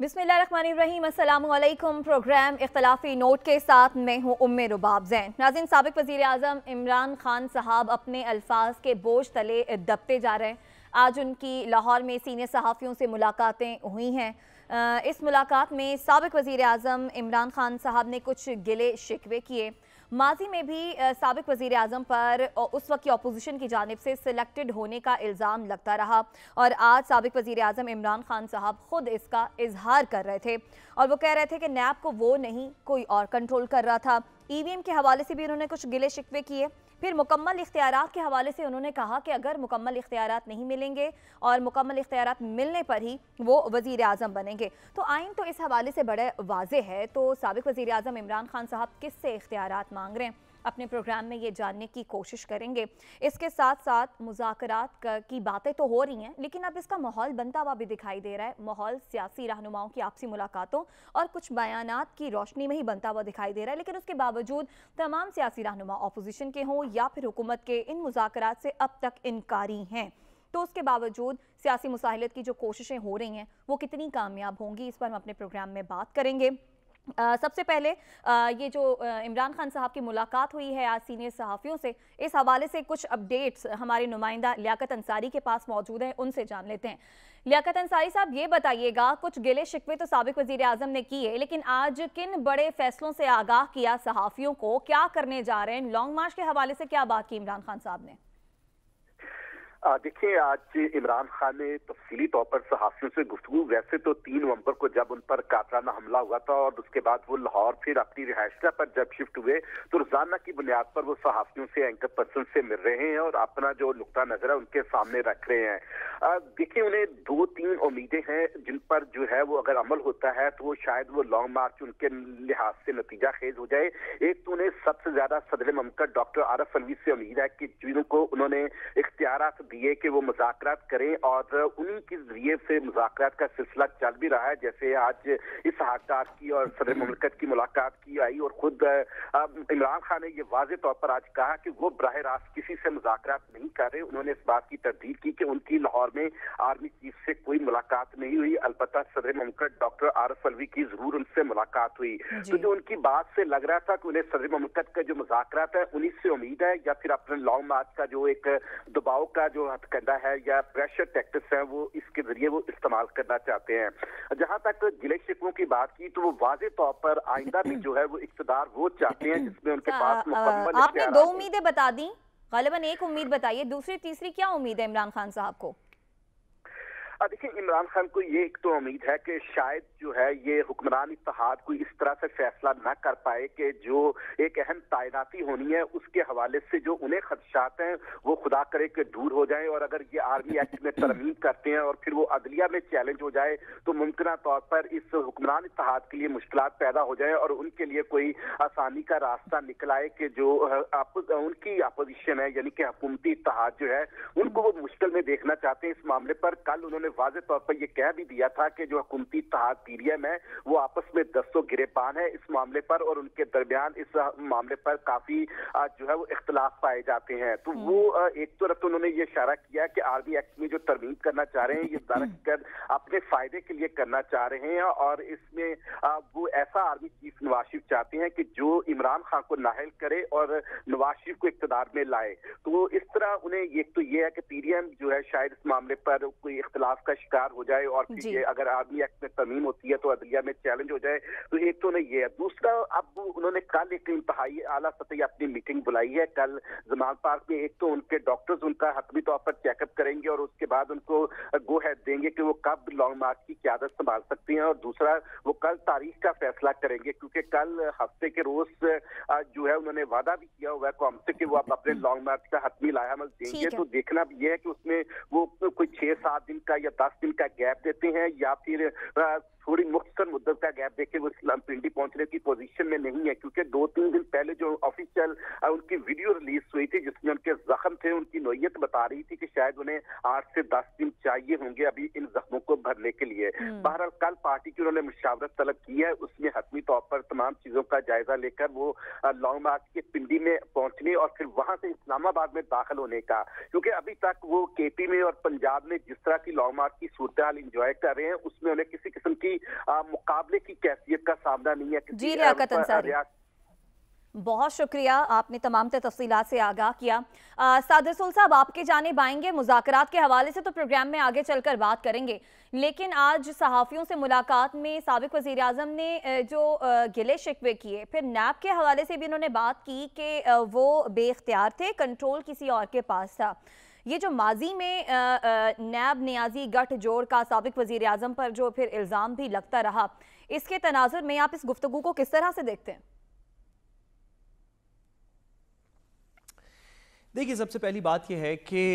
बिसमीम अल्लाम programme इख्तलाफी note के साथ मैं हूँ उम रुबाब जैन नाजिन सबक वज़ी अजम इमरान खान साहब अपने अल्फाज के बोझ तले दबते जा रहे हैं आज उनकी लाहौर में सीनियर सहाफ़ियों से मुलाकातें हुई हैं इस मुलाकात में सबक वज़ी अजम इमरान खान साहब ने कुछ गिले शिकवे किए माजी में भी सबक वजीर अजम पर उस वक्त की अपोजिशन की जानब से सिलेक्टेड होने का इल्ज़ाम लगता रहा और आज सबक वजीर अजम इमरान खान साहब खुद इसका इजहार कर रहे थे और वो कह रहे थे कि नैब को वो नहीं कोई और कंट्रोल कर रहा था ई वी एम के हवाले से भी उन्होंने कुछ गिले शिकवे किए फिर मुकम्मल इख्तियार के हवाले से उन्होंने कहा कि अगर मुकम्मल इख्तियार नहीं मिलेंगे और मुकम्मल इख्तियार मिलने पर ही वो वजीर अजम बनेंगे तो आइन तो इस हवाले से बड़े वाज है तो सबक वजी अजम इमरान खान साहब किस से इख्तियार मांग रहे हैं अपने प्रोग्राम में ये जानने की कोशिश करेंगे इसके साथ साथ मुजाकरात की बातें तो हो रही हैं लेकिन अब इसका माहौल बनता हुआ भी दिखाई दे रहा है माहौल सियासी रहनुमाओं की आपसी मुलाकातों और कुछ बयान की रोशनी में ही बनता हुआ दिखाई दे रहा है लेकिन उसके बावजूद तमाम सियासी रहनुमा अपोजिशन के हों या फिर हुकूमत के इन मुजाकर से अब तक इनकारी हैं तो उसके बावजूद सियासी मुसाहलत की जो कोशिशें हो रही हैं वो कितनी कामयाब होंगी इस पर हम अपने प्रोग्राम में बात करेंगे आ, सबसे पहले आ, ये जो इमरान खान साहब की मुलाकात हुई है आज सीनियर सहाफ़ियों से इस हवाले से कुछ अपडेट्स हमारे नुमाइंदा लियाकत अंसारी के पास मौजूद हैं उनसे जान लेते हैं लियाकत अंसारी साहब ये बताइएगा कुछ गिले शिकवे तो सबक वजीर अजम ने किए लेकिन आज किन बड़े फैसलों से आगाह किया सहाफ़ियों को क्या करने जा रहे हैं लॉन्ग मार्च के हवाले से क्या बात की इमरान खान साहब ने देखिए आज इमरान खान ने तफसीली तौर पर सहाफियों से गुफ्तु वैसे तो तीन नवंबर को जब उन पर कातराना हमला हुआ था और उसके बाद वो लाहौर फिर अपनी रिहायशा पर जब शिफ्ट हुए तो रोजाना की बुनियाद पर वो सहाफियों से एंकर पर्सन से मिल रहे हैं और अपना जो नुकता नजर है उनके सामने रख रहे हैं देखिए उन्हें दो तीन उम्मीदें हैं जिन पर जो है वो अगर अमल होता है तो वो शायद वो लॉन्ग मार्च उनके लिहाज से नतीजा खेज हो जाए एक तो उन्हें सबसे ज्यादा सदर ममकर डॉक्टर आरफ अलवी से उम्मीद है कि जिनको उन्होंने इख्तियार दिए कि वो मुजात करें और उन्हीं के जरिए से मुजात का सिलसिला चल भी रहा है जैसे आज इस हादसात की और सदर ममलकत की मुलाकात की आई और खुद इमरान खान ने यह वाज तौर पर आज कहा कि वो बरह रास्त किसी से मुजात नहीं कर रहे उन्होंने इस बात की तरदीद की कि उनकी लाहौर में आर्मी चीफ से कोई मुलाकात नहीं हुई अलबत् सदर ममलकत डॉक्टर आरफ अलवी की जरूर उनसे मुलाकात हुई तो जो उनकी बात से लग रहा था कि उन्हें सदर ममलकत का जो मुजाकर है उन्हीं से उम्मीद है या फिर अपने लॉन्ग मार्च का जो एक दबाव का जो जो हथकंडा है या प्रेशर टैक्टिक्स है वो इसके जरिए वो इस्तेमाल करना चाहते हैं जहां तक जिले शिक्षकों की बात की तो वो वाजे तौर पर आइंदा भी जो है वो इकतदार वो चाहते हैं जिसमें उनके हाँ, पास हाँ, आपने दो उम्मीदें बता दी गालिबा एक उम्मीद बताइए दूसरी तीसरी क्या उम्मीद है इमरान खान साहब को देखिए इमरान खान को ये एक तो उम्मीद है कि शायद जो है ये हुक्मरान इतिहाद कोई इस तरह से फैसला न कर पाए कि जो एक अहम तैनाती होनी है उसके हवाले से जो उन्हें खदशात हैं वो खुदा करे कि दूर हो जाए और अगर ये आर्मी एक्ट में तरमीम करते हैं और फिर वो अदलिया में चैलेंज हो जाए तो मुमकिन तौर पर इस हुक्मरान इतिहाद के लिए मुश्किल पैदा हो जाए और उनके लिए कोई आसानी का रास्ता निकल आए कि जो आप, उनकी अपोजिशन है यानी कि हुकूमती इतिहाद जो है उनको वो मुश्किल में देखना चाहते हैं इस मामले पर कल उन्होंने ने वाजे तौर पर यह कह भी दिया था कि जो हुकूमती तहत पीडीएम है वो आपस में दस्तों गिरेपान है इस मामले पर और उनके दरमियान इस मामले पर काफी जो है वो इख्तलाफ पाए जाते हैं तो हम्म। वो एक तरफ तो उन्होंने ये इशारा किया कि आर्मी एक्ट में जो तरमीम करना चाह रहे हैं ये हम्म। दरअसल अपने फायदे के लिए करना चाह रहे हैं और इसमें वो ऐसा आर्मी चीफ नवाज शरीफ चाहते हैं कि जो इमरान खान को नाहल करे और नवाज शरीफ को इकतदार में लाए तो इस तरह उन्हें एक तो ये है कि पीडीएम जो है शायद इस मामले पर कोई इख्तलाफ इंसाफ का शिकार हो जाए और फिर ये अगर आर्मी एक्ट में तमीम होती है तो अदलिया में चैलेंज हो जाए तो एक तो नहीं है दूसरा अब उन्होंने कल एक इंतहाई आला सतह अपनी मीटिंग बुलाई है कल जमाल पार्क में एक तो उनके डॉक्टर्स उनका हतमी तौर पर चेकअप करेंगे और उसके बाद उनको गो हैड देंगे कि वो कब लॉन्ग मार्च की क्यादत संभाल सकती हैं और दूसरा वो कल तारीख का फैसला करेंगे क्योंकि कल हफ्ते के रोज जो है उन्होंने वादा भी किया हुआ है कौम से कि वो अब अपने लॉन्ग मार्च का हतमी लाया देंगे तो देखना भी यह है कि उसमें वो कोई छह सात दिन का या या दस दिन का गैप देते हैं या फिर थोड़ी मुख्तर मुद्दत का गैप देखे वो इस्लाम पिंडी पहुंचने की पोजीशन में नहीं है क्योंकि दो तीन दिन पहले जो ऑफिशियल उनकी वीडियो रिलीज हुई थी जिसमें उनके जख्म थे उनकी नोयत बता रही थी कि शायद उन्हें आठ से दस दिन चाहिए होंगे अभी इन जख्मों को भरने के लिए हम्म। बहरहाल कल पार्टी की उन्होंने मुशावरत तलब की है उसमें हतमी तौर पर तमाम चीजों का जायजा लेकर वो लॉन्ग मार्च के पिंडी में पहुंचने और फिर वहां से इस्लामाबाद में दाखिल होने का क्योंकि अभी तक वो के में और पंजाब में जिस तरह की लॉन्ग अहकाम की सूरत हाल इंजॉय कर रहे हैं उसमें उन्हें किसी किस्म की आ, मुकाबले की कैफियत का सामना नहीं है किसी जी बहुत शुक्रिया आपने तमाम तफसीत से आगाह किया सादर सुल साहब आपके जाने आएंगे मुजाकरात के हवाले से तो प्रोग्राम में आगे चलकर बात करेंगे लेकिन आज सहाफ़ियों से मुलाकात में सबक वज़ी अजम ने जो गिले शिकवे किए फिर नैब के हवाले से भी उन्होंने बात की कि वो बेख्तियार थे कंट्रोल किसी और के पास था ये जो माजी में नैब न्याजी गठजोड़ का सबक वजीर अजम पर जो फिर इल्ज़ाम भी लगता रहा इसके तनाजर में आप इस गुफ्तु को किस तरह से देखते हैं देखिए सबसे पहली बात यह है कि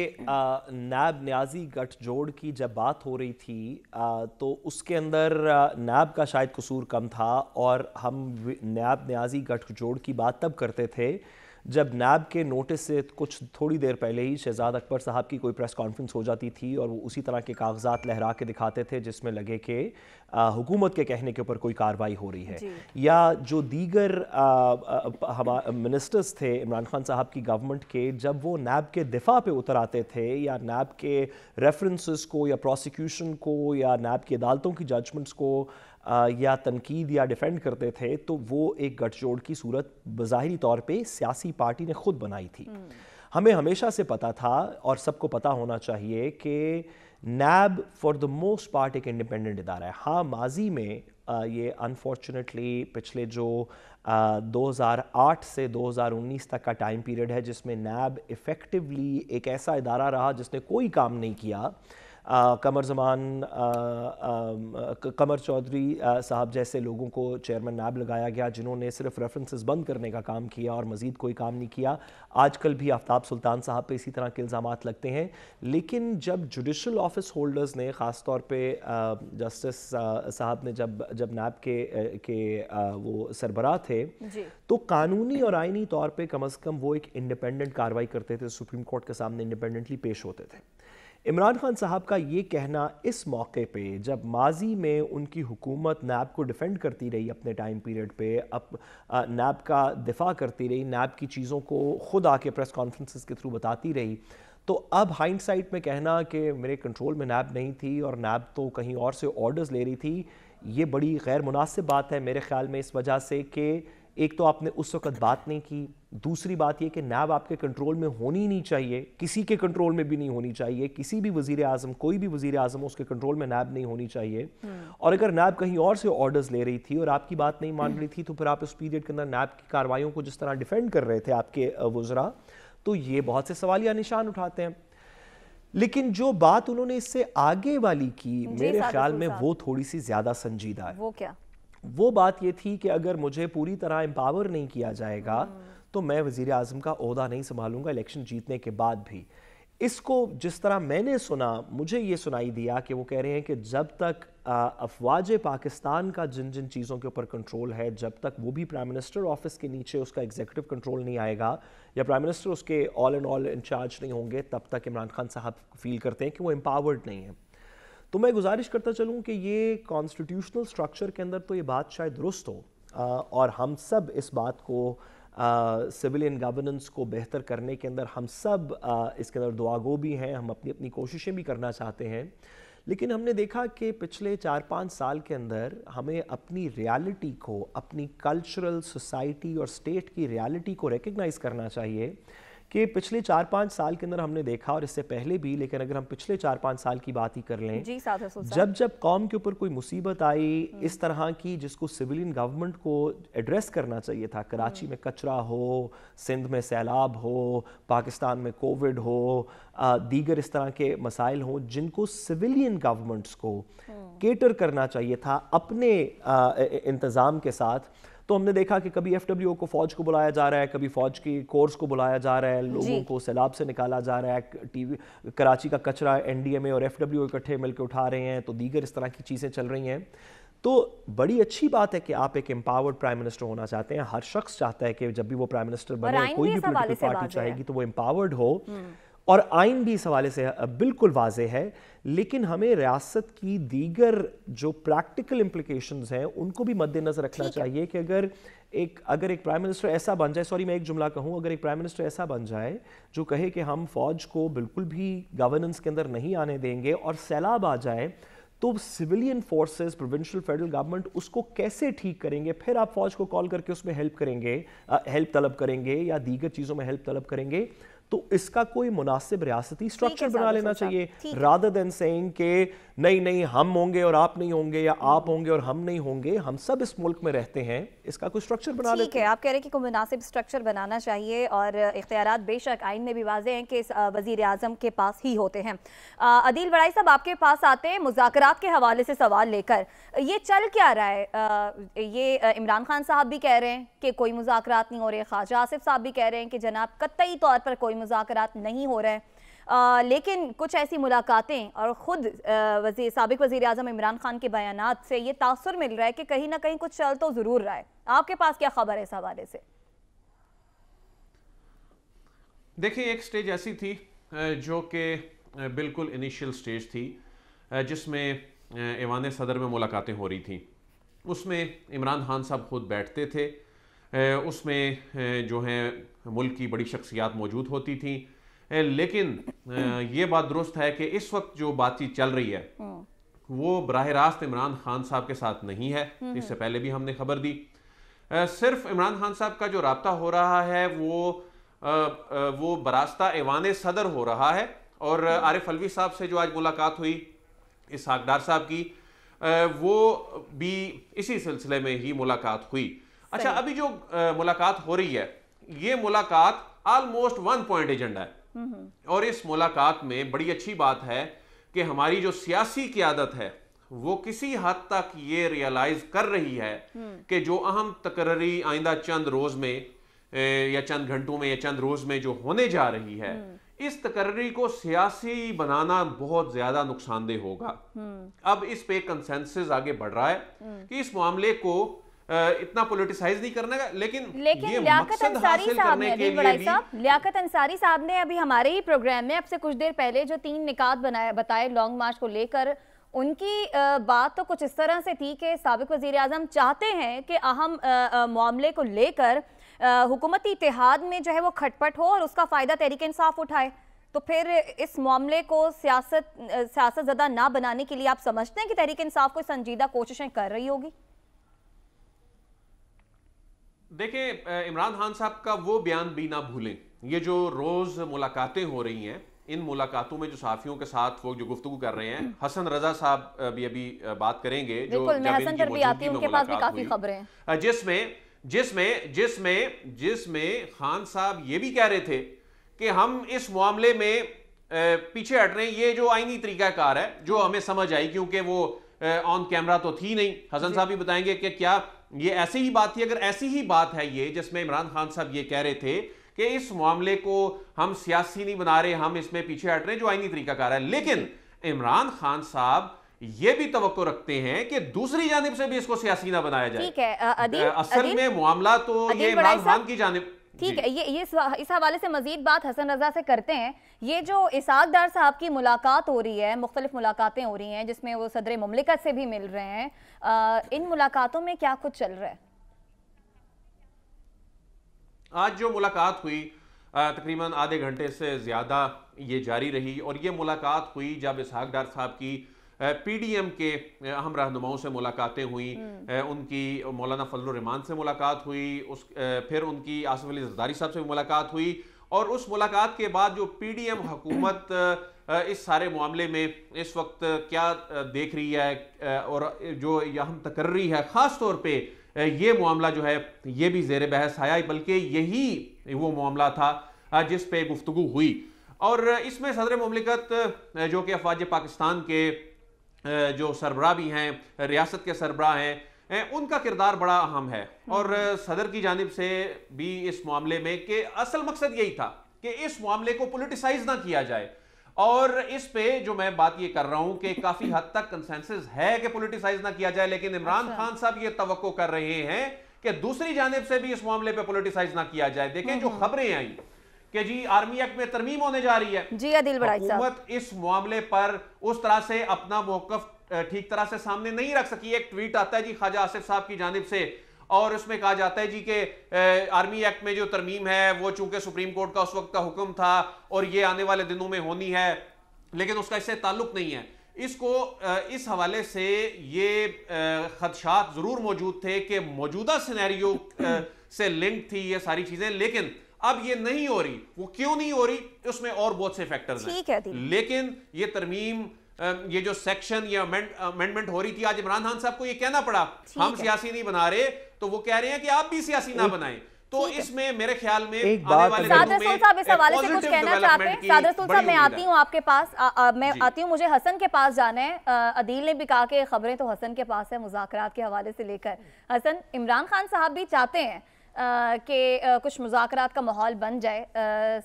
नैब न्याजी गठजोड़ की जब बात हो रही थी आ, तो उसके अंदर नैब का शायद कसूर कम था और हम नैब न्याजी गठजोड़ की बात तब करते थे जब नैब के नोटिस से कुछ थोड़ी देर पहले ही शहजाद अकबर साहब की कोई प्रेस कॉन्फ्रेंस हो जाती थी और वो उसी तरह के कागजात लहरा के दिखाते थे जिसमें लगे कि हुकूमत के कहने के ऊपर कोई कार्रवाई हो रही है या जो दीगर मिनिस्टर्स थे इमरान खान साहब की गवर्नमेंट के जब वो नैब के दिफा पे उतर आते थे या नैब के रेफरेंसेस को या प्रोसिक्यूशन को या नैब की अदालतों की जजमेंट्स को या तनकीद या डिफेंड करते थे तो वो एक गठजोड़ की सूरत बाहरी तौर पर सियासी पार्टी ने खुद बनाई थी हम्म। हमें हमेशा से पता था और सबको पता होना चाहिए कि NAB for the most part एक इंडिपेंडेंट इदारा है हाँ माजी में आ, ये अनफॉर्चुनेटली पिछले जो आ, 2008 से 2019 तक का टाइम पीरियड है जिसमें नैब इफ़ेक्टिवली एक ऐसा इदारा रहा जिसने कोई काम नहीं किया कमर जमान कमर चौधरी साहब जैसे लोगों को चेयरमैन नैब लगाया गया जिन्होंने सिर्फ रेफरेंसेस बंद करने का काम किया और मज़ीद कोई काम नहीं किया आजकल भी आफ्ताब सुल्तान साहब पे इसी तरह के इल्ज़ाम लगते हैं लेकिन जब जुडिशल ऑफिस होल्डर्स ने ख़ास तौर पर जस्टिस साहब ने जब जब नैब के के वो सरबरा थे तो कानूनी और आइनी तौर पर कम अज़ कम वो एक इंडिपेंडेंट कार्रवाई करते थे सुप्रीम कोर्ट के सामने इंडिपेंडेंटली पेश होते थे इमरान खान साहब का ये कहना इस मौके पे जब माजी में उनकी हुकूमत नैब को डिफेंड करती रही अपने टाइम पीरियड पे अब नैब का दिफा करती रही नैब की चीज़ों को खुद आके प्रेस कॉन्फ्रेंसिस के थ्रू बताती रही तो अब हाइंड में कहना कि मेरे कंट्रोल में नैब नहीं थी और नैब तो कहीं और से ऑर्डर्स ले रही थी ये बड़ी गैर मुनासिब बात है मेरे ख्याल में इस वजह से कि एक तो आपने उस वक्त बात नहीं की दूसरी बात यह कि नैब आपके कंट्रोल में होनी नहीं चाहिए किसी के कंट्रोल में भी नहीं होनी चाहिए किसी भी वजीर आजम कोई भी वजीर आजम उसके कंट्रोल में नैब नहीं होनी चाहिए हम्म। और अगर नैब कहीं और से ऑर्डर्स ले रही थी और आपकी बात नहीं मान रही थी तो फिर आप उस पीरियड के अंदर नैब की कार्रवाई को जिस तरह डिफेंड कर रहे थे आपके वजरा तो ये बहुत से सवाल या निशान उठाते हैं लेकिन जो बात उन्होंने इससे आगे वाली की मेरे ख्याल में वो थोड़ी सी ज्यादा संजीदा है वो क्या वो बात ये थी कि अगर मुझे पूरी तरह एम्पावर नहीं किया जाएगा तो मैं वजीर अजम का अहदा नहीं संभालूंगा इलेक्शन जीतने के बाद भी इसको जिस तरह मैंने सुना मुझे ये सुनाई दिया कि वो कह रहे हैं कि जब तक अफवाज पाकिस्तान का जिन जिन चीज़ों के ऊपर कंट्रोल है जब तक वो भी प्राइम मिनिस्टर ऑफिस के नीचे उसका एग्जीक्यूटिव कंट्रोल नहीं आएगा या प्राइम मिनिस्टर उसके ऑल एंड ऑल इंचार्ज नहीं होंगे तब तक इमरान खान साहब फील करते हैं कि वो एम्पावर्ड नहीं है तो मैं गुजारिश करता चलूँ कि ये कॉन्स्टिट्यूशनल स्ट्रक्चर के अंदर तो ये बात शायद दुरुस्त हो आ, और हम सब इस बात को सिविलियन गवर्नेंस को बेहतर करने के अंदर हम सब आ, इसके अंदर दुआगो भी हैं हम अपनी अपनी कोशिशें भी करना चाहते हैं लेकिन हमने देखा कि पिछले चार पाँच साल के अंदर हमें अपनी रियलिटी को अपनी कल्चरल सोसाइटी और स्टेट की रियलिटी को रिकग्नाइज़ करना चाहिए कि पिछले चार पाँच साल के अंदर हमने देखा और इससे पहले भी लेकिन अगर हम पिछले चार पाँच साल की बात ही कर लें जी जब जब कौम के ऊपर कोई मुसीबत आई हम्म। इस तरह की जिसको सिविलियन गवर्नमेंट को एड्रेस करना चाहिए था कराची हम्म। में कचरा हो सिंध में सैलाब हो पाकिस्तान में कोविड हो दीगर इस तरह के मसाइल हों जिनको सिविलियन गवर्नमेंट्स को हम्म। केटर करना चाहिए था अपने इंतज़ाम के साथ तो हमने देखा कि कभी एफ को फौज को बुलाया जा रहा है कभी फौज के कोर्स को बुलाया जा रहा है लोगों को सैलाब से निकाला जा रहा है टीवी कराची का कचरा एनडीएमए और एफ इकट्ठे मिलकर उठा रहे हैं तो दीगर इस तरह की चीज़ें चल रही हैं तो बड़ी अच्छी बात है कि आप एक एम्पावर्ड प्राइम मिनिस्टर होना चाहते हैं हर शख्स चाहता है कि जब भी वो प्राइम मिनिस्टर बने कोई भी पार्टी चाहेगी तो वो एम्पावर्ड हो हम्म। और आइन भी इस हवाले से बिल्कुल वाज है लेकिन हमें रियासत की दीगर जो प्रैक्टिकल इम्प्लीकेशन हैं उनको भी मद्देनजर रखना चाहिए कि अगर एक अगर एक प्राइम मिनिस्टर ऐसा बन जाए सॉरी मैं एक जुमला कहूँ अगर एक प्राइम मिनिस्टर ऐसा बन जाए जो कहे कि हम फौज को बिल्कुल भी गवर्नेंस के अंदर नहीं आने देंगे और सैलाब आ जाए तो civilian forces provincial federal government उसको कैसे ठीक करेंगे फिर आप फौज को कॉल करके उसमें हेल्प करेंगे हेल्प तलब करेंगे या दीगर चीज़ों में हेल्प तलब करेंगे तो इसका कोई मुनासिब रियासती स्ट्रक्चर बना लेना चाहिए रादर देन सेइंग के नहीं नहीं हम होंगे और आप नहीं होंगे या आप होंगे और हम नहीं होंगे हम सब इस मुल्क में रहते हैं इसका कोई स्ट्रक्चर बना लेते हैं आप कह रहे हैं कि कोई मुनासिब स्ट्रक्चर बनाना चाहिए और इख्तियार बेशक आइन में भी वाजे हैं कि वजीर अजम के पास ही होते हैं अदील बड़ाई साहब आपके पास आते हैं मुजाकर के हवाले से सवाल लेकर ये चल क्या रहा है ये इमरान खान साहब भी कह रहे हैं कि कोई मुजाकर नहीं हो रहे ख्वाजा आसिफ साहब भी कह रहे हैं कि जनाब कतई तौर पर कोई मुजाकर नहीं हो रहे हैं आ, लेकिन कुछ ऐसी मुलाकातें और ख़ुद वजी सबक वज़ी अजम इमरान खान के बयान से ये तासर मिल रहा है कि कहीं ना कहीं कुछ चल तो ज़रूर रहा है आपके पास क्या खबर है इस हवाले से देखिए एक स्टेज ऐसी थी जो कि बिल्कुल इनिशियल स्टेज थी जिसमें ईवान सदर में मुलाकातें हो रही थी उसमें इमरान खान साहब खुद बैठते थे उसमें जो है मुल्क की बड़ी शख्सियात मौजूद होती थी लेकिन ये बात दुरुस्त है कि इस वक्त जो बातचीत चल रही है हम्म। वो बरह रास्त इमरान खान साहब के साथ नहीं है हम्म, हम्म। इससे पहले भी हमने खबर दी सिर्फ इमरान खान साहब का जो रबता हो रहा है वो वो बरास्ता ऐवान सदर हो रहा है और आरिफ अलवी साहब से जो आज मुलाकात हुई इस हाकडार साहब की वो भी इसी सिलसिले में ही मुलाकात हुई अच्छा अभी जो मुलाकात हो रही है ये मुलाकात ऑलमोस्ट वन पॉइंट एजेंडा है और इस मुलाकात में बड़ी अच्छी बात है कि हमारी जो सियासी क्यादत है वो किसी हद तक ये रियलाइज कर रही है हम्म। कि जो अहम तकरी आइंदा चंद रोज में या चंद घंटों में या चंद रोज में जो होने जा रही है हम्म। इस तकर्री को सियासी बनाना बहुत ज्यादा नुकसानदेह होगा हम्म। अब इस पे कंसेंसस आगे बढ़ रहा है कि इस मामले को इतना पोलिटिसाइज नहीं करने का लेकिन लेकिन लियाकत अंसारी साहब ने अली बड़ाई साहब लियाकत अंसारी साहब ने अभी हमारे ही प्रोग्राम में अब से कुछ देर पहले जो तीन निकात बनाए बताए लॉन्ग मार्च को लेकर उनकी बात तो कुछ इस तरह से थी कि सबक वज़ी अजम चाहते हैं कि अहम मामले को लेकर हुकूमती इतिहाद में जो है वो खटपट हो और उसका फ़ायदा तहरीक इंसाफ उठाए तो फिर इस मामले को सियासत सियासत ज़्यादा ना बनाने के लिए आप समझते हैं कि तहरीक इंसाफ कोई संजीदा कोशिशें कर रही होगी देखिए इमरान खान साहब का वो बयान भी ना भूलें ये जो रोज़ मुलाकातें हो रही हैं इन मुलाकातों में जो साफियों के साथ वो जो गुफ्तु कर रहे हैं हसन रजा साहब भी अभी बात करेंगे जो जिसमें जिसमें जिसमें जिसमें खान साहब ये भी कह रहे थे कि हम इस मामले में पीछे हट रहे हैं ये जो आईनी तरीकाकार है जो हमें समझ आई क्योंकि वो ऑन कैमरा तो थी नहीं हसन साहब भी बताएंगे कि क्या ये ऐसी ही बात थी अगर ऐसी ही बात है ये जिसमें इमरान खान साहब ये कह रहे थे कि इस मामले को हम सियासी नहीं बना रहे हम इसमें पीछे हट रहे जो आईनी तरीका कार है लेकिन इमरान खान साहब ये भी तो रखते हैं कि दूसरी जानब से भी इसको सियासी ना बनाया जाए ठीक है असल में मामला तो ये इमरान खान की जानब ठीक है ये ये इस हवाले से मजीद बात हसन रजा से करते हैं ये जो इसाक डार साहब की मुलाकात हो रही है मुख्तलिफ मुलाकातें हो रही हैं जिसमें वो सदर ममलिकत से भी मिल रहे हैं आ, इन मुलाकातों में क्या कुछ चल रहा है आज जो मुलाकात हुई तकरीबन आधे घंटे से ज़्यादा ये जारी रही और ये मुलाकात हुई जब इसहाक डार साहब की पीडीएम के अहम रहनुमाओं से मुलाकातें हुई हम्म। उनकी मौलाना फजल रहमान से मुलाकात हुई उस फिर उनकी आसफ़ अली जरदारी साहब से भी मुलाकात हुई और उस मुलाकात के बाद जो पीडीएम हुकूमत इस सारे मामले में इस वक्त क्या देख रही है और जो अहम तकर्री है ख़ास तौर पर ये मामला जो है ये भी जेर बहस आया बल्कि यही वो मामला था जिस पे गुफ्तु हुई और इसमें सदर ममलिकत जो कि अफवाज पाकिस्तान के जो सरबरा भी हैं रियासत के सरबरा हैं उनका किरदार बड़ा अहम है और हम्म। सदर की जानब से भी इस मामले में कि असल मकसद यही था कि इस मामले को पोलिटिसाइज ना किया जाए और इस पे जो मैं बात ये कर रहा हूं कि काफी हद तक कंसेंसस है कि पोलिटिसाइज ना किया जाए लेकिन इमरान अच्छा। खान साहब ये तो कर रहे हैं कि दूसरी जानब से भी इस मामले पर पोलिटिसाइज ना किया जाए देखें जो हम्म, हम्म। खबरें आई कि जी आर्मी एक्ट में तरमीम होने जा रही है जी अदिल इस मामले पर उस तरह से अपना मौकफ ठीक तरह से सामने नहीं रख सकी एक ट्वीट आता है जी ख्वाजा आसिफ साहब की जानब से और उसमें कहा जाता है जी के आर्मी एक्ट में जो तरमीम है वो चूंकि सुप्रीम कोर्ट का उस वक्त का हुक्म था और ये आने वाले दिनों में होनी है लेकिन उसका इससे ताल्लुक नहीं है इसको इस हवाले से ये खदशात ज़रूर मौजूद थे कि मौजूदा सिनेरियो से लिंक थी ये सारी चीज़ें लेकिन अब ये नहीं हो रही वो क्यों नहीं हो रही उसमें और बहुत से फैक्टर्स हैं लेकिन ये तरमीम ये जो सेक्शन या अमेंडमेंट हो रही थी आज इमरान खान साहब को ये कहना पड़ा हम सियासी नहीं बना रहे तो वो कह रहे हैं कि आप भी सियासी ना बनाएं तो इसमें मेरे ख्याल में एक वाले में साहब इस हवाले से कुछ कहना चाहते हैं साहब मैं आती हूँ आपके पास आ, आ, मैं आती हूँ मुझे हसन के पास जाना है अदील ने भी कहा कि खबरें तो हसन के पास है मुजाकर के हवाले से लेकर हसन इमरान खान साहब भी चाहते हैं के कुछ मुजाकर का माहौल बन जाए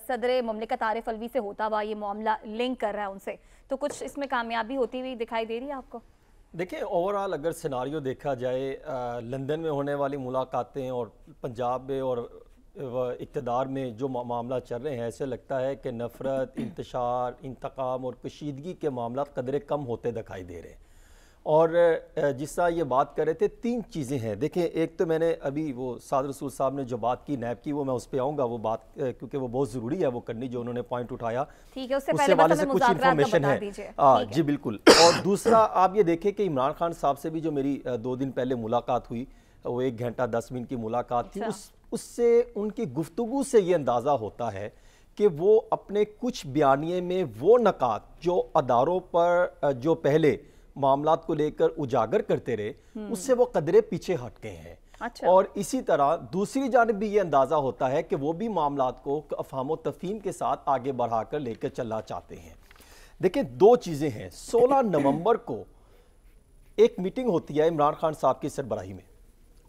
सदर ममलिका आरिफ अलवी से होता हुआ ये मामला लिंक कर रहा है उनसे तो कुछ इसमें कामयाबी होती हुई दिखाई दे रही है आपको देखिए ओवरऑल अगर सिनारियो देखा जाए लंदन में होने वाली मुलाकातें और पंजाब में और इकतदार में जो मामला चल रहे हैं ऐसे लगता है कि नफ़रत इंतशार इंतकाम और कशीदगी के मामला कदरे कम होते दिखाई दे रहे हैं और जिस तरह ये बात कर रहे थे तीन चीज़ें हैं देखें एक तो मैंने अभी वो साद रसूल साहब ने जो बात की नैब की वो मैं उस पर आऊँगा वो बात क्योंकि वो बहुत ज़रूरी है वो करनी जो उन्होंने पॉइंट उठाया ठीक है उससे, पहले से कुछ इन्फॉर्मेशन है आ, हाँ, जी बिल्कुल और दूसरा आप ये देखें कि इमरान खान साहब से भी जो मेरी दो दिन पहले मुलाकात हुई वो एक घंटा दस मिनट की मुलाकात थी अच्छा। उस उससे उनकी गुफ्तु से ये अंदाज़ा होता है कि वो अपने कुछ बयानी में वो नकात जो अदारों पर जो पहले मामला को लेकर उजागर करते रहे हम्म। उससे वो कदरे पीछे हट गए हैं अच्छा। और इसी तरह दूसरी जानब भी ये अंदाज़ा होता है कि वो भी मामला को अफहम तफीम के साथ आगे बढ़ाकर लेकर चलना चाहते हैं देखिए दो चीज़ें हैं सोलह नवंबर को एक मीटिंग होती है इमरान खान साहब की सरबराही में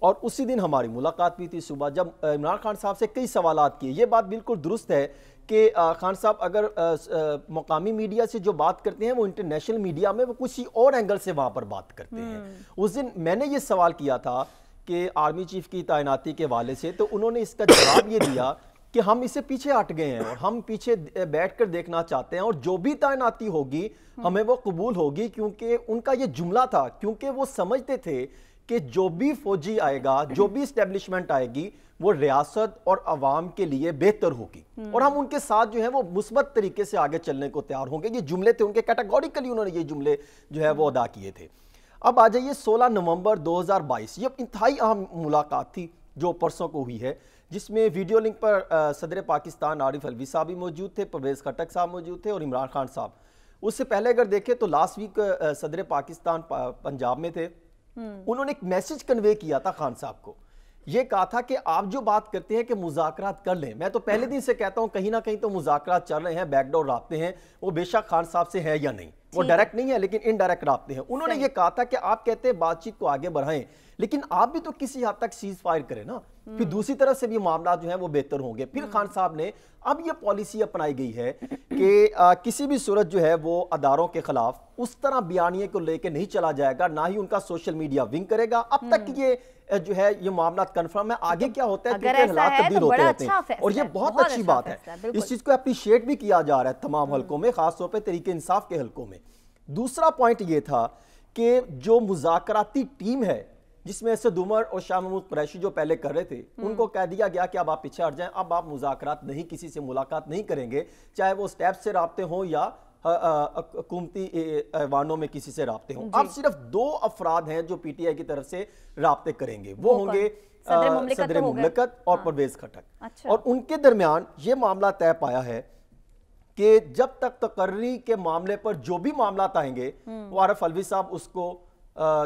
और उसी दिन हमारी मुलाकात भी थी सुबह जब इमरान खान साहब से कई सवाल किए ये बात बिल्कुल दुरुस्त है कि खान साहब अगर आ, आ, मुकामी मीडिया से जो बात करते हैं वो इंटरनेशनल मीडिया में वो किसी और एंगल से वहाँ पर बात करते हैं हम्म। उस दिन मैंने ये सवाल किया था कि आर्मी चीफ की तैनाती के वाले से तो उन्होंने इसका जवाब ये दिया कि हम इसे पीछे हट गए हैं और हम पीछे बैठकर देखना चाहते हैं और जो भी तैनाती होगी हम्म। हमें वो कबूल होगी क्योंकि उनका ये जुमला था क्योंकि वो समझते थे कि जो भी फौजी आएगा जो भी इस्टेब्लिशमेंट आएगी वो रियासत और अवाम के लिए बेहतर होगी हम्म। और हम उनके साथ जो है वो मुस्बत तरीके से आगे चलने को तैयार होंगे ये जुमले थे उनके कैटेगोरिकली उन्होंने ये जुमले जो है वो अदा किए थे अब आ जाइए 16 नवंबर 2022 ये इंतहाई अहम मुलाकात थी जो परसों को हुई है जिसमें वीडियो लिंक पर सदर पाकिस्तान आरिफ अलवी साहब भी मौजूद थे परवेज़ खटक साहब मौजूद थे और इमरान खान साहब उससे पहले अगर देखें तो लास्ट वीक सदर पाकिस्तान पंजाब में थे हम्म। उन्होंने एक मैसेज कन्वे किया था खान साहब को ये कहा था कि आप जो बात करते हैं कि मुजाकरात कर लें मैं तो पहले दिन से कहता हूं कहीं ना कहीं तो मुजाकरात चल रहे हैं बैकडोर रबते हैं वो बेशक खान साहब से है या नहीं वो डायरेक्ट नहीं है लेकिन इनडायरेक्ट रबते हैं उन्होंने ये कहा था कि आप कहते हैं बातचीत को आगे बढ़ाएं लेकिन आप भी तो किसी हद तक सीज फायर करें ना हम्म। फिर दूसरी तरफ से भी मामला जो है वो बेहतर होंगे फिर हम्म। खान साहब ने अब ये पॉलिसी अपनाई गई है कि किसी भी सूरत जो है वो अदारों के खिलाफ उस तरह बयानिए को लेके नहीं चला जाएगा ना ही उनका सोशल मीडिया विंग करेगा अब तक हम्म। ये जो है ये मामला कन्फर्म है आगे तो क्या होता है क्योंकि हालात तब्दील तो होते रहते हैं अच्छा और ये बहुत अच्छी अच्छा बात है इस चीज़ को अप्रिशिएट भी किया जा रहा है तमाम हम्म। हल्कों में खासतौर पर तरीके इंसाफ के हल्कों में दूसरा पॉइंट ये था कि जो मुजाकराती टीम है जिसमें दुमर और शाह महमूद कुरैशी जो पहले कर रहे थे हम्म। उनको कह दिया गया कि अब आप पीछे हट जाएं अब आप मुजाकरात नहीं किसी से मुलाकात नहीं करेंगे चाहे वो स्टेप से रबते हों या वानों में किसी से रबते हों अब सिर्फ दो अफराद हैं जो पी टी आई की तरफ से रबते करेंगे वो होंगे सदर मुमलकत तो और हाँ। परवेज खटक अच्छा। और उनके दरमियान ये मामला तय पाया है कि जब तक तकर्री तो के मामले पर जो भी मामला आएंगे हम्म। वो आरफ अलवी साहब उसको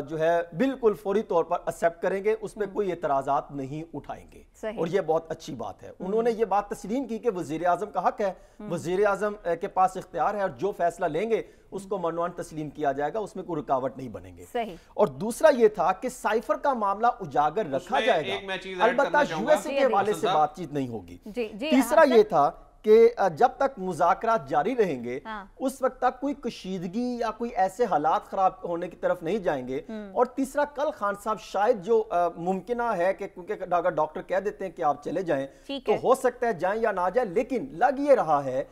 जो है बिल्कुल फौरी तौर पर एक्सेप्ट करेंगे उसमें हम्म। कोई एतराजात नहीं उठाएंगे और यह बहुत अच्छी बात है हम्म। उन्होंने ये बात तस्लीम की कि वजीर आजम का हक है हम्म। वजीर आजम के पास इख्तियार है और जो फैसला लेंगे उसको मनवान तस्लीम किया जाएगा उसमें कोई रुकावट नहीं बनेंगे और दूसरा यह था कि साइफर का मामला उजागर रखा जाएगा अलबत्ता यूएसए के हवाले से बातचीत नहीं होगी तीसरा यह था कि जब तक मुजाकर जारी रहेंगे हाँ। उस वक्त तक कोई कशीदगी या कोई ऐसे हालात खराब होने की तरफ नहीं जाएंगे हम्म। और तीसरा कल खान साहब शायद जो मुमकिन है कि क्योंकि अगर डॉक्टर कह देते हैं कि आप चले जाएं तो हो सकता है जाएं या ना जाएं लेकिन लग ये रहा है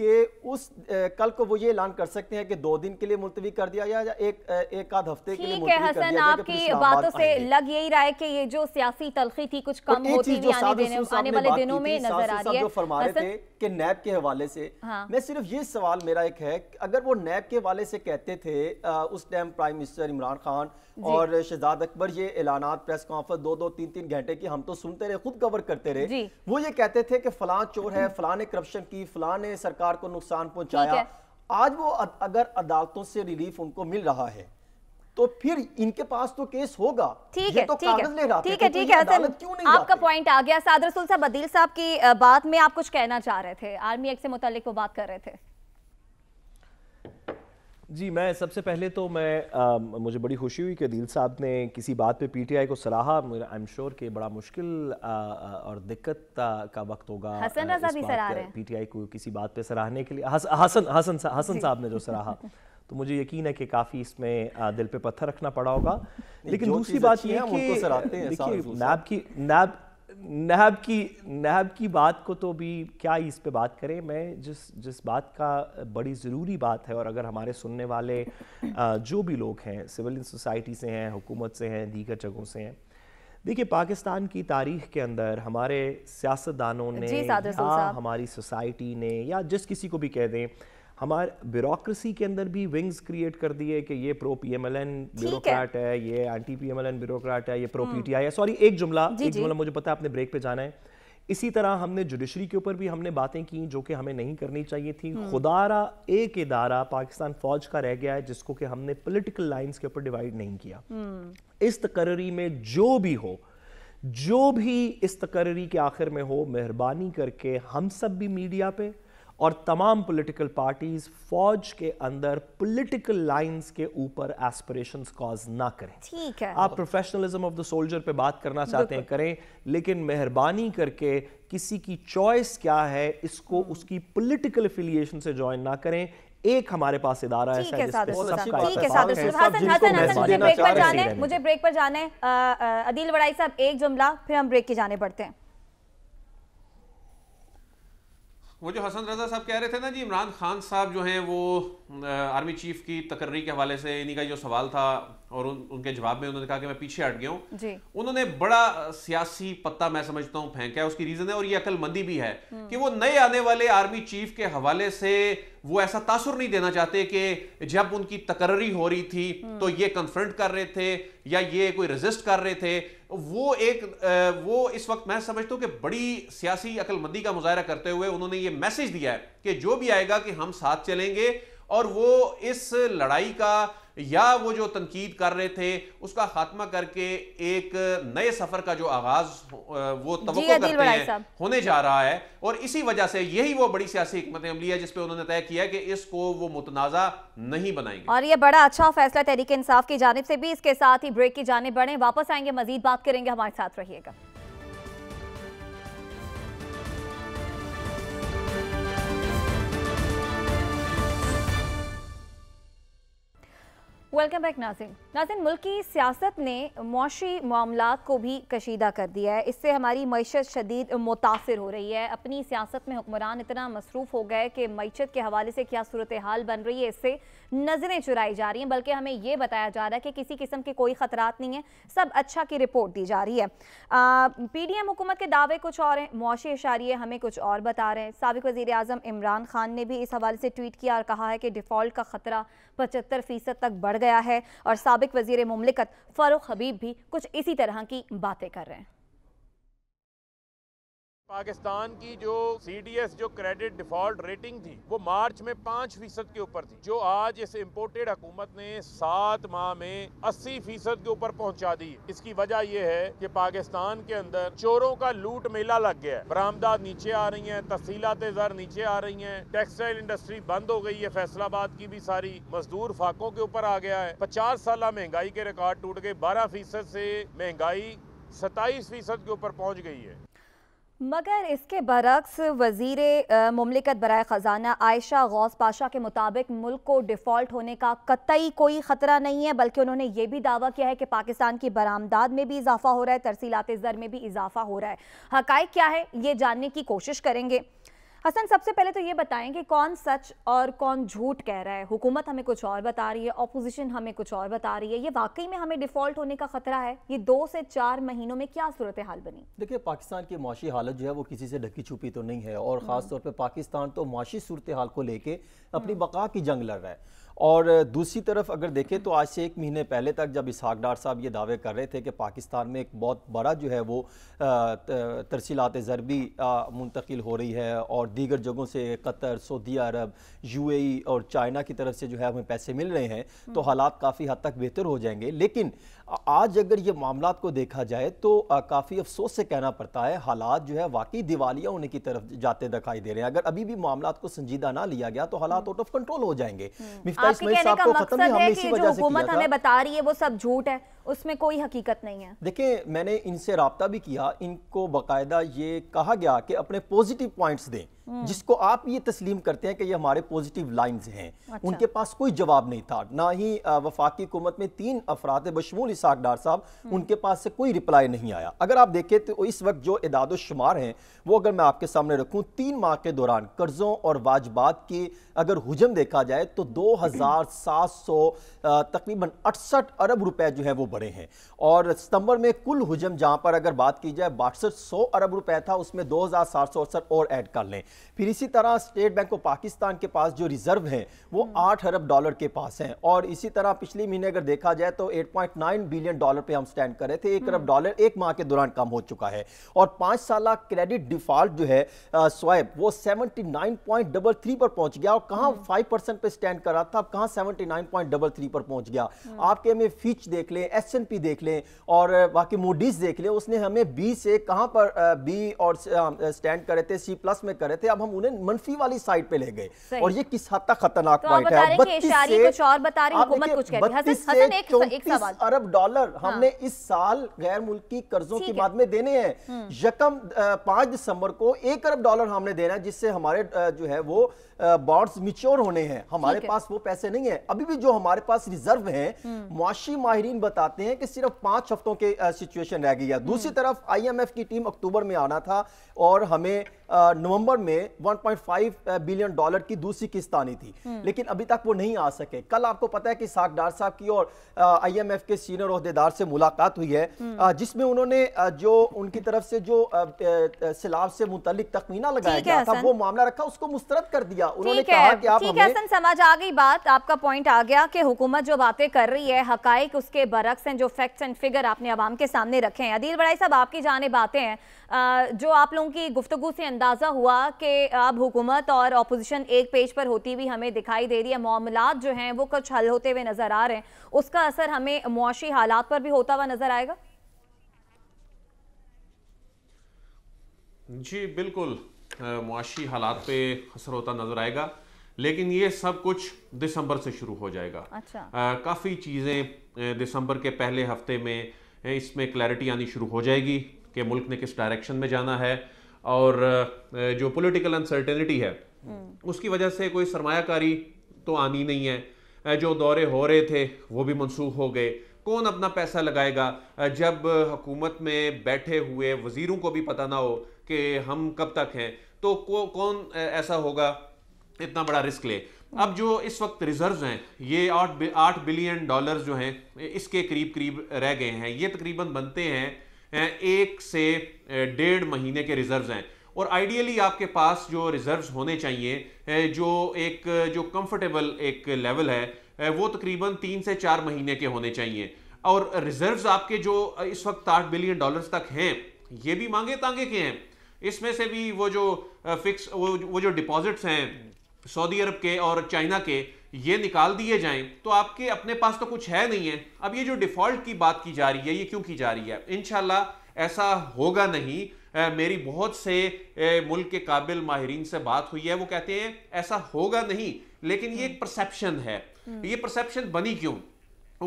कि उस ए, कल को वो ये ऐलान कर सकते हैं कि दो दिन के लिए मुलतवी कर दिया या, या एक एक आध हफ्ते के लिए मुलतवी कर दिया जाए आपकी बातों से लग यही रहा है कि ये जो सियासी तलखी थी कुछ कम होती आने वाले दिनों में नजर आ रही है के नैब के हवाले से हाँ। मैं सिर्फ ये सवाल मेरा एक है अगर वो नैब के हवाले से कहते थे आ, उस time prime minister Imran Khan और शहजाद अकबर ये ऐलाना प्रेस कॉन्फ्रेंस दो दो तीन तीन घंटे की हम तो सुनते रहे खुद कवर करते रहे वो ये कहते थे कि फलां चोर है फलां ने करप्शन की फलां ने सरकार को नुकसान पहुंचाया आज वो अगर अदालतों से रिलीफ उनको मिल रहा है तो फिर इनके पास तो केस होगा ठीक है ठीक तो ठीक है ठीक है तो ठीक है क्यों नहीं आपका पॉइंट आ गया सादर रसूल साहब बदील साहब की बात में आप कुछ कहना चाह रहे थे आर्मी एक्ट से मुतालिक वो बात कर रहे थे जी मैं सबसे पहले तो मैं आ, मुझे बड़ी खुशी हुई कि दिल साहब ने किसी बात पे पीटीआई को सराहा आई एम श्योर कि बड़ा मुश्किल आ, और दिक्कत का वक्त होगा हसन रजा भी सराह रहे पीटीआई को किसी बात पे सराहने के लिए हस, हसन हसन हसन साहब ने जो सराहा तो मुझे यकीन है कि काफ़ी इसमें दिल पे पत्थर रखना पड़ा होगा लेकिन दूसरी बात ये कि नैब की नैब नहब की नहब की बात को तो भी क्या ही इस पे बात करें मैं जिस जिस बात का बड़ी ज़रूरी बात है और अगर हमारे सुनने वाले जो भी लोग हैं सिविल सोसाइटी से हैं हुकूमत से हैं दीगर जगहों से हैं देखिए पाकिस्तान की तारीख के अंदर हमारे सियासतदानों ने या हमारी सोसाइटी ने या जिस किसी को भी कह दें हमारे ब्यूरोक्रेसी के अंदर भी विंग्स क्रिएट कर दिए कि ये प्रो पीएमएलएन ब्यूरोक्रेट है ये एंटी पीएमएलएन ब्यूरोक्रेट है ये प्रो हम्म। पीटीआई है सॉरी एक जुमला एक जुमला मुझे पता है आपने ब्रेक पे जाना है इसी तरह हमने जुडिशरी के ऊपर भी हमने बातें की जो कि हमें नहीं करनी चाहिए थी हम्म। खुदारा एक इदारा पाकिस्तान फौज का रह गया है जिसको कि हमने पॉलिटिकल लाइंस के ऊपर डिवाइड नहीं किया हम्म। इस तकर्री में जो भी हो जो भी इस तकर्री के आखिर में हो मेहरबानी करके हम सब भी मीडिया पे और तमाम पॉलिटिकल पार्टीज फौज के अंदर पॉलिटिकल लाइंस के ऊपर एस्पिरेशंस कॉज ना करें ठीक है आप प्रोफेशनलिज्म ऑफ द सोल्जर पे बात करना चाहते हैं करें लेकिन मेहरबानी करके किसी की चॉइस क्या है इसको हम्म। उसकी पॉलिटिकल एफिलिएशन से ज्वाइन ना करें एक हमारे पास इदारा ठीक है मुझे ब्रेक पर जाने अदिल वड़ाई साहब एक जुमला फिर हम ब्रेक के जाने पड़ते हैं वो जो हसन रजा साहब कह रहे थे ना जी इमरान खान साहब जो हैं वो आर्मी चीफ की तकर्री के हवाले से इन्हीं का जो सवाल था और उन, उनके जवाब में उन्होंने कहा कि मैं पीछे हट गया हूँ उन्होंने बड़ा सियासी पत्ता मैं समझता हूँ फेंका है उसकी रीज़न है और ये अकलमंदी भी है हम्म। कि वो नए आने वाले आर्मी चीफ के हवाले से वो ऐसा तासुर नहीं देना चाहते कि जब उनकी तकर्री हो रही थी हम्म। तो ये कन्फ्रंट कर रहे थे या ये कोई रजिस्ट कर रहे थे वो एक वो इस वक्त मैं समझता हूँ कि बड़ी सियासी अकलमंदी का मुजाहरा करते हुए उन्होंने ये मैसेज दिया है कि जो भी आएगा कि हम साथ चलेंगे और वो इस लड़ाई का या वो जो तनकीद कर रहे थे उसका खात्मा करके एक नए सफर का जो आगाज वो तो होने जा रहा है और इसी वजह से यही वो बड़ी सियासी हमत अमली है जिसपे उन्होंने तय किया कि इसको वो मुतनाज़ा नहीं बनाएंगे और ये बड़ा अच्छा फैसला तहरीक इंसाफ की जानब से भी इसके साथ ही ब्रेक की जाने बढ़े वापस आएंगे मजीद बात करेंगे हमारे साथ रहिएगा वेलकम बैक नाजिन नाजिन मुल्क की सियासत ने मुशी मामला को भी कशीदा कर दिया है इससे हमारी मीशत शदीद मुतासर हो रही है अपनी सियासत में हुक्मरान इतना मसरूफ़ हो गए कि मीशत के हवाले से क्या सूरत हाल बन रही है इससे नज़रें चुराई जा रही हैं बल्कि हमें ये बताया जा रहा है कि किसी किस्म के कोई खतरा नहीं है सब अच्छा की रिपोर्ट दी जा रही है पी डी एम हुकूमत के दावे कुछ और हैं मुशी इशारे हमें कुछ और बता रहे हैं सबक वज़ी अजम इमरान खान ने भी इस हवाले से ट्वीट किया और कहा है कि डिफ़ॉल्ट का ख़तरा पचहत्तर फ़ीसद तक बढ़ गया गया है और सबक वजीर ममलिकत फ़ारूक हबीब भी कुछ इसी तरह की बातें कर रहे हैं पाकिस्तान की जो एस जो क्रेडिट डिफॉल्ट रेटिंग थी वो मार्च में पाँच फीसद के ऊपर थी जो आज इस इम्पोर्टेड हुकूमत ने सात माह में अस्सी फीसद के ऊपर पहुंचा दी इसकी वजह यह है कि पाकिस्तान के अंदर चोरों का लूट मेला लग गया है बरामदा नीचे आ रही हैं तहसीलाते जर नीचे आ रही हैं टेक्सटाइल इंडस्ट्री बंद हो गई है फैसलाबाद की भी सारी मजदूर फाकों के ऊपर आ गया है पचास साल महंगाई के रिकॉर्ड टूट गए बारह फीसद से महंगाई सताईस फीसद के ऊपर पहुँच गई है मगर इसके बरक्स वजीर ममलिकत बरए ख़जाना आयशा गौस पाशा के मुताबिक मुल्क को डिफ़ॉल्ट होने का कतई कोई ख़तरा नहीं है बल्कि उन्होंने ये भी दावा किया है कि पाकिस्तान की बरामदाद में भी इजाफा हो रहा है तरसीलाते ज़र में भी इजाफा हो रहा है हक़ क्या है ये जानने की कोशिश करेंगे हसन सबसे पहले तो ये बताएं कि कौन सच और कौन झूठ कह रहा है हुकूमत हमें कुछ और बता रही है ऑपोजिशन हमें कुछ और बता रही है ये वाकई में हमें डिफॉल्ट होने का खतरा है ये दो से चार महीनों में क्या सूरत हाल बनी देखिए पाकिस्तान की माशी हालत जो है वो किसी से ढकी छुपी तो नहीं है और हाँ। ख़ास तौर पर पाकिस्तान तो माशी सूरत हाल को लेकर अपनी हाँ। बका की जंग लड़ रहा है और दूसरी तरफ अगर देखें तो आज से एक महीने पहले तक जब इसहाक डार साहब ये दावे कर रहे थे कि पाकिस्तान में एक बहुत बड़ा जो है वो तरसीलात ज़रबी मुंतकिल हो रही है और दीगर जगहों से कतर सऊदी अरब यूएई और चाइना की तरफ से जो है हमें पैसे मिल रहे हैं तो हम्म। हालात काफ़ी हद तक बेहतर हो जाएंगे लेकिन आज अगर ये मामला को देखा जाए तो काफ़ी अफसोस से कहना पड़ता है हालात जो है वाकई दिवालिया होने की तरफ जाते दिखाई दे रहे हैं अगर अभी भी मामला को संजीदा ना लिया गया तो हालात आउट ऑफ कंट्रोल हो जाएंगे हम्म। आपके कहने का तो मकसद है कि जो हुकूमत हमें बता रही है वो सब झूठ है उसमें कोई हकीकत नहीं है देखिए मैंने इनसे रबता भी किया इनको बाकायदा ये कहा गया कि अपने पॉजिटिव पॉइंट्स दें हम्म। जिसको आप ये तस्लीम करते हैं कि ये हमारे पॉजिटिव लाइंस हैं अच्छा। उनके पास कोई जवाब नहीं था ना ही वफाकी हुकूमत में तीन अफराद बशमूल इसाक डार साहब हम्म। उनके पास से कोई रिप्लाई नहीं आया अगर आप देखें तो इस वक्त जो इदाद शुमार हैं वो अगर मैं आपके सामने रखूँ तीन माह के दौरान कर्ज़ों और वाजबात की अगर हजम देखा जाए तो दो हज़ार सात सौ तकरीबन अड़सठ अरब रुपए जो है वो बढ़े हैं और सितंबर में कुल हुजम जहां पर अगर बात की जाए बासठ सौ अरब रुपए था उसमें दो हज़ार सात सौ अड़सठ और ऐड कर लें फिर इसी तरह स्टेट बैंक ऑफ पाकिस्तान के पास जो रिजर्व हैं वो हम्म। आठ अरब डॉलर के पास हैं और इसी तरह पिछले महीने अगर देखा जाए तो एट बिलियन डॉलर पर हम स्टैंड कर रहे थे एक अरब हम्म। डॉलर एक माह के दौरान कम हो चुका है और पांच साल क्रेडिट डिफॉल्ट जो है स्वैप वो seventy nine point double three पर पहुंच गया और कहाँ हम्म। फाइव परसेंट पर स्टैंड कर रहा था अब seventy nine point double three पर पहुंच गया आपके में फिच देख लें एस्चन पी देख लें और बाकी मोडीज देख लें उसने हमें बी से कहाँ पर बी और स्टैंड करे थे सी प्लस में करे थे अब हम उन्हें मनफी वाली साइड पे ले गए और ये किस हद तक खतरनाक तो पॉइंट है बत्तीस अरब डॉलर हाँ। हमने इस साल गैर मुल्की कर्जों के बाद में देने हैं हम्म। यकम पांच दिसंबर को एक अरब डॉलर हमने देना है जिससे हमारे जो है वो बॉन्ड्स मिच्योर होने हैं हमारे पास वो पैसे नहीं है अभी भी जो हमारे पास रिजर्व है हम्म। मुआशी माहरीन बताते बताते हैं कि सिर्फ पांच हफ्तों के सिचुएशन रह गई है दूसरी हम्म। तरफ आईएमएफ की टीम अक्टूबर में आना था और हमें नवंबर में 1.5 बिलियन डॉलर की दूसरी किस्त आनी थी हम्म। लेकिन अभी तक वो नहीं आ सके कल आपको पता है कि साकडार साहब की और आईएमएफ के सीनियर अहदेदार से मुलाकात हुई है हम्म। जिसमें उन्होंने जो उनकी तरफ से जो सैलाब से मुतलिक तकमीना लगाया गया था वो मामला रखा उसको मुस्तरद कर दिया उन्होंने कहा कि आप हमें समझ आ गई बात आपका पॉइंट आ गया कि हुकूमत जो बातें कर रही है हकाइक उसके बरक्स हैं जो फैक्ट्स एंड फिगर आपने आवाम के सामने रखे हैं अदील बड़ाई साहब आपकी जाने बातें हैं जो आप लोगों की गुफ्तगु से अंदर अंदाज़ा हुआ कि अब हुकूमत और अपोजिशन एक पेज पर होती हुई हमें दिखाई दे रही है मामला जो हैं वो कुछ हल होते हुए नज़र आ रहे हैं उसका असर हमें मुआशी हालात पर भी होता हुआ नज़र आएगा जी बिल्कुल मुआशी हालात पे असर होता नज़र आएगा लेकिन ये सब कुछ दिसंबर से शुरू हो जाएगा अच्छा काफ़ी चीज़ें दिसंबर के पहले हफ्ते में इसमें क्लैरिटी आनी शुरू हो जाएगी कि मुल्क ने किस डायरेक्शन में जाना है और जो पॉलिटिकल अनसर्टेनिटी है हम्म। उसकी वजह से कोई सरमाकारी तो आनी नहीं है जो दौरे हो रहे थे वो भी मनसूख हो गए कौन अपना पैसा लगाएगा जब हुकूमत में बैठे हुए वज़ीरों को भी पता ना हो कि हम कब तक हैं तो को, कौन ऐसा होगा इतना बड़ा रिस्क ले अब जो इस वक्त रिजर्व हैं ये आठ आठ बिलियन डॉलर जो हैं इसके करीब करीब रह गए हैं ये तकरीबन बनते हैं एक से डेढ़ महीने के रिजर्व्स हैं और आइडियली आपके पास जो रिजर्व्स होने चाहिए जो एक जो कंफर्टेबल एक लेवल है वो तकरीबन तीन से चार महीने के होने चाहिए और रिजर्व्स आपके जो इस वक्त आठ बिलियन डॉलर्स तक हैं ये भी मांगे तांगे के हैं इसमें से भी वो जो फिक्स वो, वो जो डिपॉजिट्स हैं सऊदी अरब के और चाइना के ये निकाल दिए जाएं तो आपके अपने पास तो कुछ है नहीं है अब ये जो डिफॉल्ट की बात की जा रही है ये क्यों की जा रही है इन ऐसा होगा नहीं ए, मेरी बहुत से ए, मुल्क के काबिल माहरीन से बात हुई है वो कहते हैं ऐसा होगा नहीं लेकिन ये एक परसेप्शन है हम्म। ये परसेप्शन बनी क्यों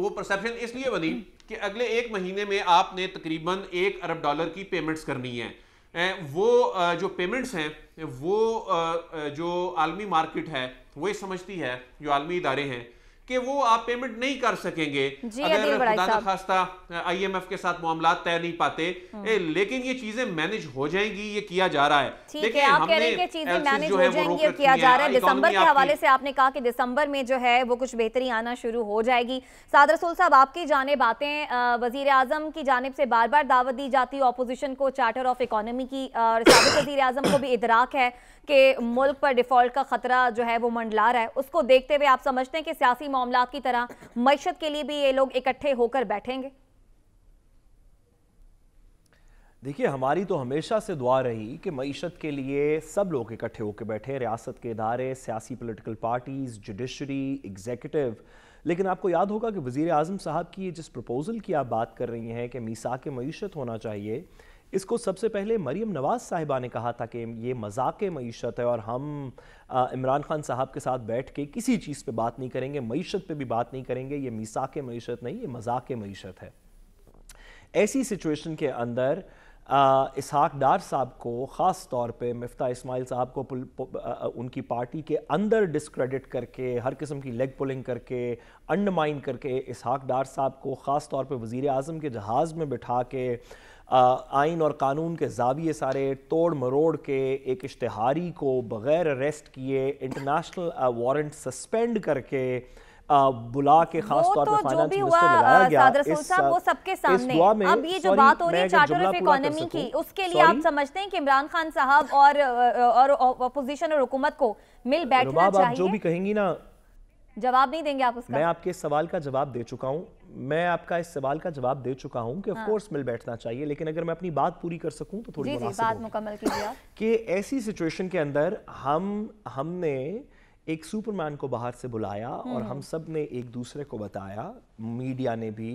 वो परसेप्शन इसलिए बनी हम्म। कि अगले एक महीने में आपने तकरीबन एक अरब डॉलर की पेमेंट्स करनी है वो जो पेमेंट्स हैं वो जो आलमी मार्केट है तो वो ये समझती है जो आलमी इदारे हैं कि वो आप पेमेंट नहीं कर सकेंगे अगर खुदा ना खास्ता आईएमएफ के साथ मामला तय नहीं पाते हम्म। ए, लेकिन ये चीजें मैनेज हो जाएंगी ये किया जा रहा है ठीक है आप कह रहे हैं कि चीजें मैनेज हो जाएंगी ये किया जा रहा है दिसंबर के हवाले से आपने कहा कि दिसंबर में जो है वो कुछ बेहतरी आना शुरू हो जाएगी सादर रसूल साहब आपकी जानब आते हैं वजीर आजम की जानब से बार बार दावत दी जाती है ऑपोजिशन को चार्टर ऑफ इकोनॉमी की और सबक वजीर आजम को भी इतराक है कि मुल्क पर डिफॉल्ट का खतरा जो है वो मंडला रहा है उसको देखते हुए आप समझते हैं कि सियासी मामला की तरह मीशत के लिए भी ये लोग इकट्ठे होकर बैठेंगे देखिए हमारी तो हमेशा से दुआ रही कि मीशत के लिए सब लोग इकट्ठे होकर बैठे रियासत के इदारे सियासी पोलिटिकल पार्टीज़ जुडिशरी एग्जीक्यूटिव लेकिन आपको याद होगा कि वज़ी आजम साहब की जिस प्रपोज़ल की आप बात कर रही हैं कि मीसा के मीशत होना चाहिए इसको सबसे पहले मरीम नवाज साहिबा ने कहा था कि ये मजाक मीशत है और हम इमरान खान साहब के साथ बैठ के किसी चीज़ पे बात नहीं करेंगे मीशत पे भी बात नहीं करेंगे ये मिसाक मीशत नहीं ये मजाक मीशत है ऐसी सिचुएशन के अंदर इसहाक डार साहब को ख़ास तौर पे मफ्ता इस्माइल साहब को पुल, पु, आ, उनकी पार्टी के अंदर डिसक्रेडिट करके हर किस्म की लेग पुलिंग करके अंडमाइन करके इसहाक डार साहब को ख़ास तौर पे वज़ी अजम के जहाज़ में बिठा के आइन और कानून के जाविये सारे तोड़ मरोड़ के एक इश्तहारी को बग़ैर अरेस्ट किए इंटरनेशनल वारंट सस्पेंड करके बुला के खास तौर पर फाइनेंस मिनिस्टर लगाया गया वो सबके सामने अब ये जो बात हो रही है चार्टर ऑफ इकोनॉमी की उसके लिए आप समझते हैं कि इमरान खान साहब और और अपोजिशन और हुकूमत को मिल बैठना चाहिए जो भी कहेंगी ना जवाब नहीं देंगे आप उसका मैं आपके सवाल का जवाब दे चुका हूँ मैं आपका इस सवाल का जवाब दे चुका हूँ कि ऑफ कोर्स हाँ। मिल बैठना चाहिए लेकिन अगर मैं अपनी बात पूरी कर सकूँ तो थोड़ी जी, जी, बात मुकम्मल कीजिए कि ऐसी सिचुएशन के अंदर हम हमने एक सुपरमैन को बाहर से बुलाया और हम हम्म। सब ने एक दूसरे को बताया मीडिया ने भी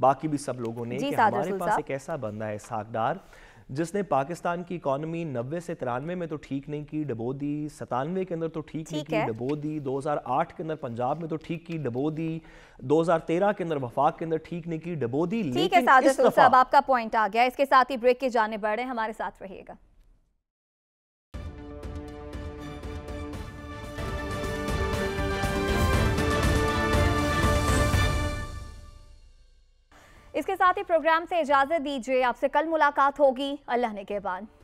बाकी भी सब लोगों ने कि हमारे पास एक ऐसा बंदा है सागदार जिसने पाकिस्तान की इकोनॉमी नब्बे से तिरानवे में तो ठीक नहीं की डबो दी सतानवे के अंदर तो ठीक, नहीं की डबो दी 2008 के अंदर पंजाब में तो ठीक की डबो दी 2013 के अंदर वफाक के अंदर ठीक नहीं की डबो दी ठीक है आपका पॉइंट आ गया इसके साथ ही ब्रेक के जाने बढ़े हमारे साथ रहिएगा इसके साथ ही प्रोग्राम से इजाजत दीजिए आपसे कल मुलाकात होगी अल्लाह ने के बाद